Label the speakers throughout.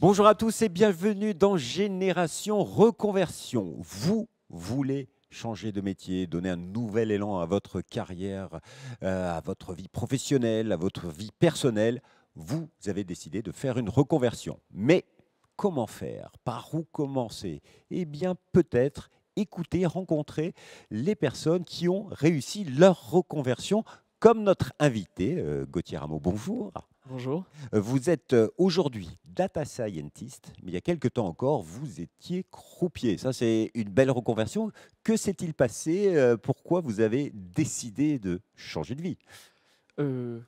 Speaker 1: Bonjour à tous et bienvenue dans Génération Reconversion. Vous voulez changer de métier, donner un nouvel élan à votre carrière, euh, à votre vie professionnelle, à votre vie personnelle. Vous avez décidé de faire une reconversion. Mais comment faire Par où commencer Eh bien peut-être écouter, rencontrer les personnes qui ont réussi leur reconversion, comme notre invité, euh, Gauthier Rameau. Bonjour. Bonjour. Euh, vous êtes euh, aujourd'hui data scientist, mais il y a quelques temps encore, vous étiez croupier. Ça, c'est une belle reconversion. Que s'est-il passé Pourquoi vous avez décidé de changer de vie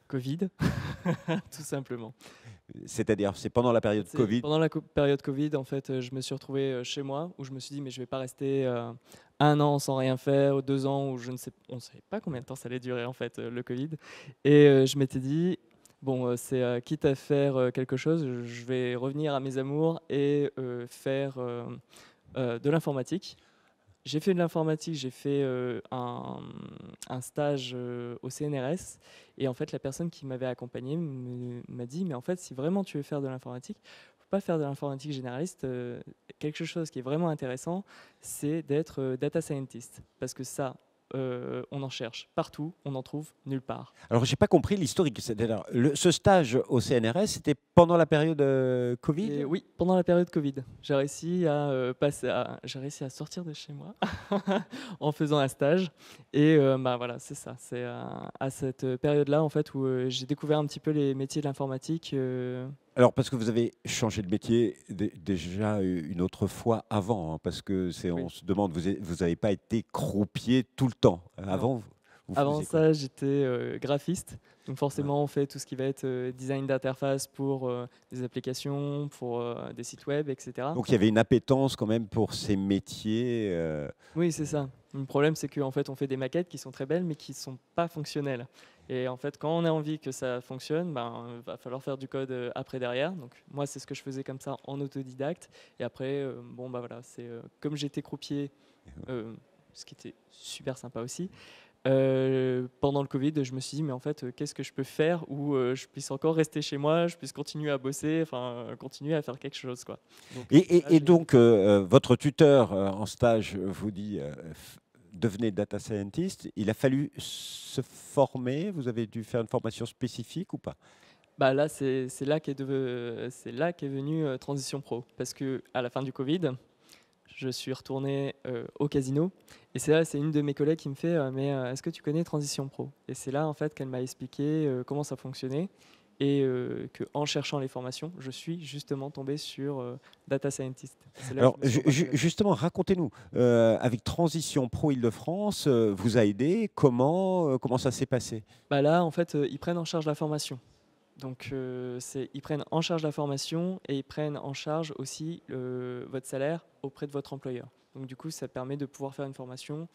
Speaker 1: Covid,
Speaker 2: tout simplement.
Speaker 1: C'est-à-dire, c'est pendant la période Covid
Speaker 2: Pendant la période Covid, en fait, euh, je me suis retrouvé euh, chez moi où je me suis dit, mais je vais pas rester euh, un an sans rien faire, ou deux ans où je ne sais, on ne savait pas combien de temps ça allait durer, en fait, le Covid. Et je m'étais dit, bon, c'est quitte à faire quelque chose, je vais revenir à mes amours et faire de l'informatique j'ai fait de l'informatique, j'ai fait euh, un, stage euh, au CNRS. Et en fait, la personne qui m'avait accompagné m'a dit Mais en fait, si vraiment tu veux faire de l'informatique, faut pas faire de l'informatique généraliste. Euh, quelque chose qui est vraiment intéressant, c'est d'être data scientist. Parce que ça, euh, on en cherche partout, on en trouve nulle part.
Speaker 1: Alors, j'ai pas compris l'historique. ce stage au CNRS, c'était pendant la période euh, Covid Oui, pendant la période Covid.
Speaker 2: J'ai réussi à, euh, passer à, j'ai réussi à sortir de chez moi en faisant un stage. Et bah, voilà, c'est ça. C'est à cette période-là, en fait, où j'ai découvert un petit peu les métiers de l'informatique.
Speaker 1: Alors, parce que vous avez changé de métier déjà euh, une autre fois avant, hein, parce que c'est, on se demande, vous n'avez pas été croupier tout le temps. Hein, avant, avant
Speaker 2: ça, j'étais euh, graphiste. Donc forcément, on fait tout ce qui va être euh, design d'interface pour euh, des applications, pour des sites web, etc. Donc il y avait
Speaker 1: une appétence quand même pour ces métiers.
Speaker 2: Oui, c'est ça. Le problème, c'est qu'en fait, on fait des maquettes qui sont très belles, mais qui ne sont pas fonctionnelles. Et en fait, quand on a envie que ça fonctionne, ben, il va falloir faire du code après derrière. Donc moi, c'est ce que je faisais comme ça en autodidacte. Et après, bon, bah voilà, c'est comme j'étais croupier, ce qui était super sympa aussi. Euh, pendant le Covid, je me suis dit, mais en fait, euh, qu'est-ce que je peux faire où euh, je puisse encore rester chez moi, je puisse continuer à bosser, enfin, continuer à faire quelque chose. Quoi.
Speaker 1: et, donc, votre tuteur en stage vous dit, devenez data scientist. Il a fallu se former. Vous avez dû faire une formation spécifique ou pas bah là, c'est là qu'est est
Speaker 2: venue Transition Pro. Parce qu'à la fin du Covid, je suis retourné euh, au casino. Et c'est là, c'est une de mes collègues qui me fait euh, Mais euh, est-ce que tu connais Transition Pro Et c'est là, en fait, qu'elle m'a expliqué comment ça fonctionnait. Et qu'en cherchant les formations, je suis justement tombé sur Data Scientist. Alors, justement,
Speaker 1: racontez-nous, avec Transition Pro Île-de-France, vous a aidé Comment, comment ça s'est passé
Speaker 2: bah Là, en fait, ils prennent en charge la formation. Donc euh, ils prennent en charge la formation et ils prennent en charge aussi euh, votre salaire auprès de votre employeur. Donc du coup, ça permet de pouvoir faire une formation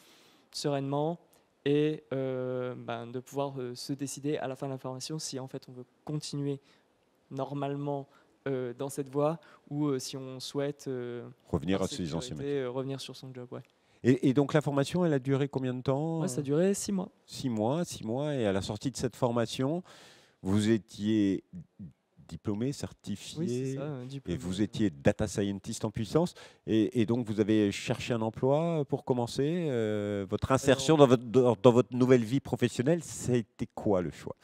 Speaker 2: sereinement et euh, ben, de pouvoir se décider à la fin de la formation si en fait on veut continuer normalement dans cette voie ou si on souhaite
Speaker 1: revenir à ses anciens
Speaker 2: revenir sur son job. Ouais.
Speaker 1: Et, donc la formation, elle a duré combien de temps Ça a duré six mois. Six mois, six mois. Et à la sortie de cette formation, vous étiez diplômé, certifié, euh, et vous étiez data scientist en puissance, et, donc vous avez cherché un emploi pour commencer. Euh, votre insertion dans, votre, dans votre nouvelle vie professionnelle, c'était quoi le choix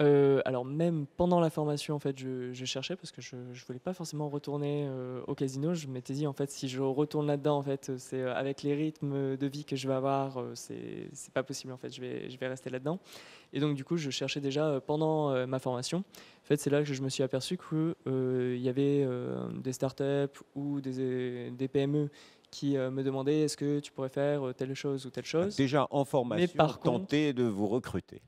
Speaker 2: euh, alors même pendant la formation, en fait, je, cherchais parce que je ne voulais pas forcément retourner euh, au casino. Je m'étais dit, en fait, si je retourne là-dedans, en fait, c'est euh, avec les rythmes de vie que je vais avoir, c'est c'est pas possible. En fait, je vais je vais rester là-dedans. Et donc du coup, je cherchais déjà pendant ma formation. En fait, c'est là que je me suis aperçu que il y avait des startups ou des, PME qui me demandaient est-ce que tu pourrais faire telle chose ou telle ah, chose. Déjà en formation, tenter
Speaker 1: de vous recruter.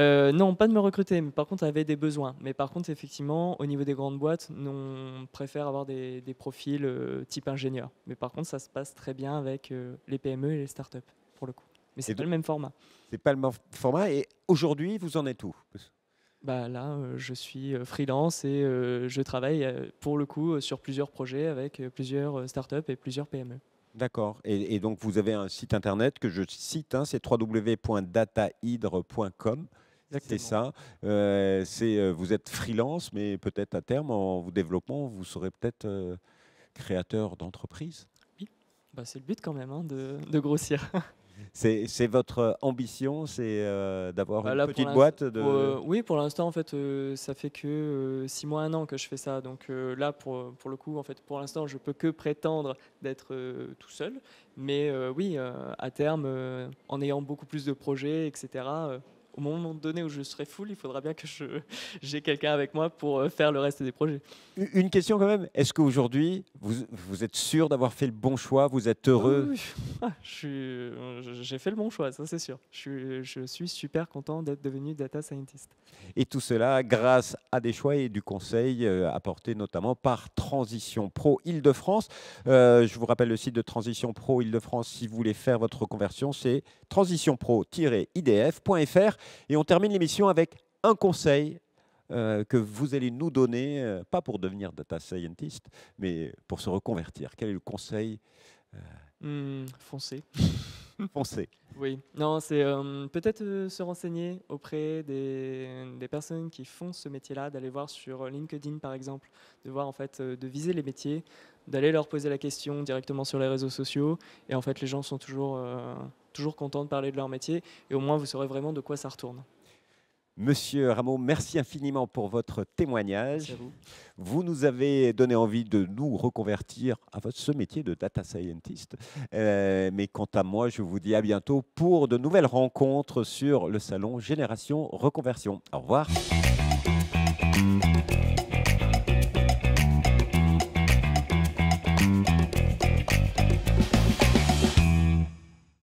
Speaker 2: Euh, non, pas de me recruter, mais par contre, avait des besoins. Mais par contre, effectivement, au niveau des grandes boîtes, on préfère avoir des, profils euh, type ingénieur. Mais par contre, ça se passe très bien avec euh, les PME et les startups, pour le coup. Mais c'est pas le même format. C'est pas le même format. Et aujourd'hui, vous en êtes où bah là, je suis freelance et je travaille pour le coup sur plusieurs projets avec plusieurs startups et plusieurs PME.
Speaker 1: D'accord. Et, donc, vous avez un site internet que je cite, hein, c'est www.datahydre.com. C'est ça. Euh, c'est, euh, vous êtes freelance, mais peut-être à terme, en vous développant, vous serez peut-être euh, créateur d'entreprise. Oui,
Speaker 2: bah, c'est le but quand même hein, de,
Speaker 1: grossir. C'est votre ambition, c'est d'avoir bah, une petite boîte
Speaker 2: oui, pour l'instant, en fait, ça fait que 6 mois, 1 an que je fais ça. Donc là, pour, pour, le coup, en fait, pour l'instant, je peux que prétendre d'être tout seul. Mais oui, à terme, en ayant beaucoup plus de projets, etc., au moment donné où je serai full, il faudra bien que j'ai quelqu'un avec moi pour euh, faire le reste des projets.
Speaker 1: Une question quand même, est-ce qu'aujourd'hui, vous, vous, êtes sûr d'avoir fait le bon choix Vous êtes heureux
Speaker 2: ah, euh, J'ai fait le bon choix, ça c'est sûr. Je suis, super content d'être devenu data scientist.
Speaker 1: Et tout cela grâce à des choix et du conseil euh, apporté notamment par Transition Pro Île-de-France. je vous rappelle le site de Transition Pro Île-de-France si vous voulez faire votre conversion, c'est transitionpro-idf.fr. Et on termine l'émission avec un conseil euh, que vous allez nous donner, euh, pas pour devenir data scientist, mais pour se reconvertir. Quel est le conseil euh,
Speaker 2: hmm, Foncer. Oui, non, c'est peut-être se renseigner auprès des, des, personnes qui font ce métier-là, d'aller voir sur LinkedIn par exemple, de voir en fait, de viser les métiers, d'aller leur poser la question directement sur les réseaux sociaux. Et en fait, les gens sont toujours toujours contents de parler de leur métier et au moins vous saurez vraiment de quoi ça retourne.
Speaker 1: Monsieur Rameau, merci infiniment pour votre témoignage. Vous. nous avez donné envie de nous reconvertir à ce métier de data scientist. Euh, mais quant à moi, je vous dis à bientôt pour de nouvelles rencontres sur le salon Génération Reconversion. Au revoir.